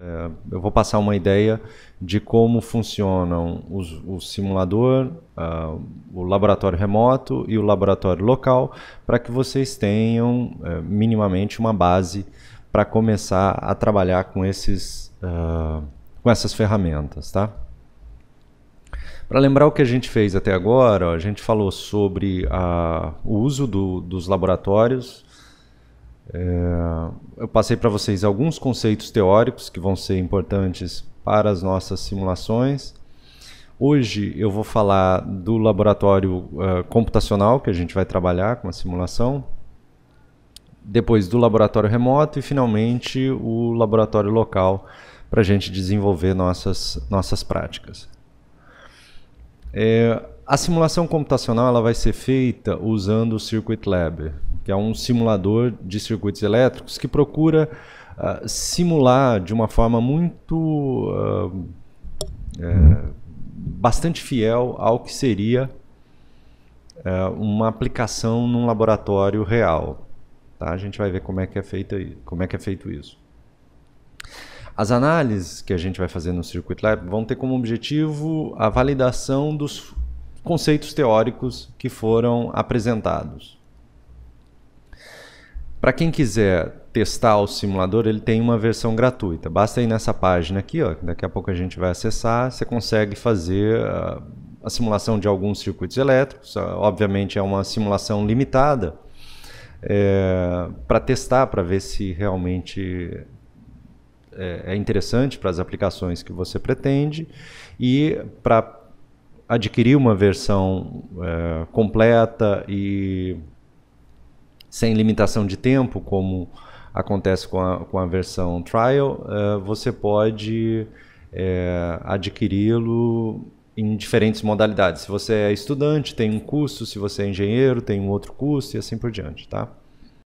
É, eu vou passar uma ideia de como funcionam o simulador, uh, o laboratório remoto e o laboratório local, para que vocês tenham uh, minimamente uma base para começar a trabalhar com, esses, uh, com essas ferramentas. Tá? Para lembrar o que a gente fez até agora, a gente falou sobre o uso do, dos laboratórios é, eu passei para vocês alguns conceitos teóricos que vão ser importantes para as nossas simulações. Hoje eu vou falar do laboratório uh, computacional que a gente vai trabalhar com a simulação, depois do laboratório remoto e finalmente o laboratório local para a gente desenvolver nossas, nossas práticas. É, a simulação computacional ela vai ser feita usando o Circuit Lab, que é um simulador de circuitos elétricos que procura uh, simular de uma forma muito uh, é, bastante fiel ao que seria é, uma aplicação num laboratório real. Tá? A gente vai ver como é que é feito, como é que é feito isso. As análises que a gente vai fazer no Circuit Lab vão ter como objetivo a validação dos, conceitos teóricos que foram apresentados. Para quem quiser testar o simulador, ele tem uma versão gratuita. Basta ir nessa página aqui, ó, daqui a pouco a gente vai acessar, você consegue fazer a, ah, a simulação de alguns circuitos elétricos. Ah, obviamente é uma simulação limitada é, para testar, para ver se realmente é, é interessante para as aplicações que você pretende e para adquirir uma versão é, completa e sem limitação de tempo, como acontece com a, com a versão trial, é, você pode é, adquiri-lo em diferentes modalidades. Se você é estudante, tem um custo, se você é engenheiro, tem um outro custo e assim por diante, tá?